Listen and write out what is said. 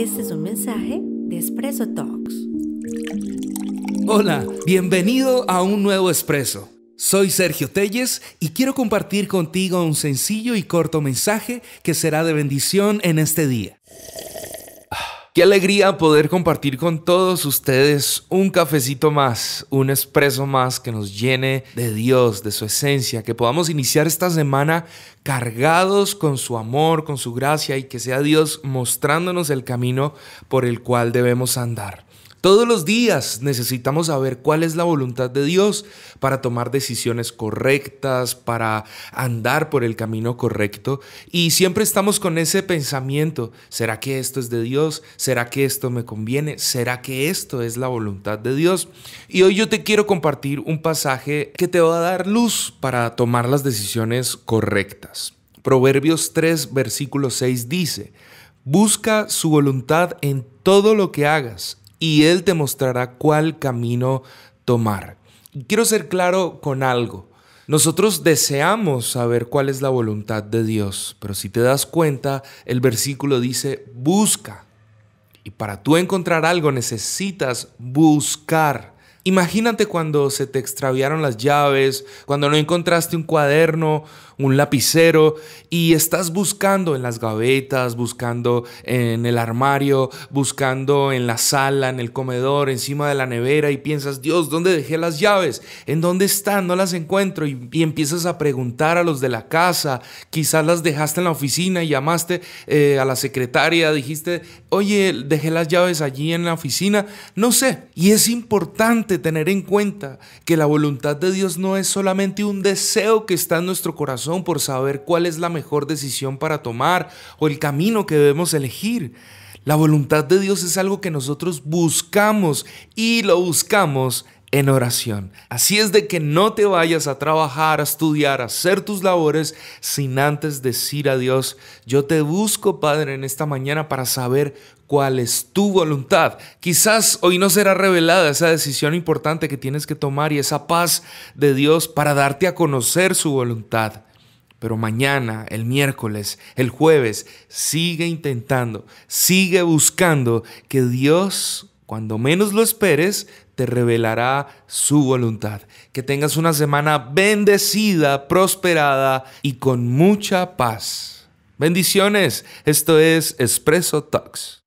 Este es un mensaje de Espresso Talks. Hola, bienvenido a un nuevo Espresso. Soy Sergio Telles y quiero compartir contigo un sencillo y corto mensaje que será de bendición en este día. Qué alegría poder compartir con todos ustedes un cafecito más, un expreso más que nos llene de Dios, de su esencia, que podamos iniciar esta semana cargados con su amor, con su gracia y que sea Dios mostrándonos el camino por el cual debemos andar. Todos los días necesitamos saber cuál es la voluntad de Dios para tomar decisiones correctas, para andar por el camino correcto. Y siempre estamos con ese pensamiento, ¿será que esto es de Dios? ¿Será que esto me conviene? ¿Será que esto es la voluntad de Dios? Y hoy yo te quiero compartir un pasaje que te va a dar luz para tomar las decisiones correctas. Proverbios 3, versículo 6 dice, Busca su voluntad en todo lo que hagas y Él te mostrará cuál camino tomar. Quiero ser claro con algo. Nosotros deseamos saber cuál es la voluntad de Dios, pero si te das cuenta, el versículo dice, busca. Y para tú encontrar algo necesitas buscar. Imagínate cuando se te extraviaron las llaves, cuando no encontraste un cuaderno, un lapicero y estás buscando en las gavetas, buscando en el armario, buscando en la sala, en el comedor, encima de la nevera y piensas, Dios, ¿dónde dejé las llaves? ¿En dónde están? No las encuentro y, empiezas a preguntar a los de la casa, quizás las dejaste en la oficina y llamaste eh, a la secretaria, dijiste, oye, dejé las llaves allí en la oficina, no sé. Y es importante tener en cuenta que la voluntad de Dios no es solamente un deseo que está en nuestro corazón por saber cuál es la mejor decisión para tomar o el camino que debemos elegir. La voluntad de Dios es algo que nosotros buscamos y lo buscamos en oración. Así es de que no te vayas a trabajar, a estudiar, a hacer tus labores sin antes decir a Dios, yo te busco, Padre, en esta mañana para saber cuál es tu voluntad. Quizás hoy no será revelada esa decisión importante que tienes que tomar y esa paz de Dios para darte a conocer su voluntad. Pero mañana, el miércoles, el jueves, sigue intentando, sigue buscando que Dios, cuando menos lo esperes, te revelará su voluntad. Que tengas una semana bendecida, prosperada y con mucha paz. Bendiciones. Esto es Espresso Talks.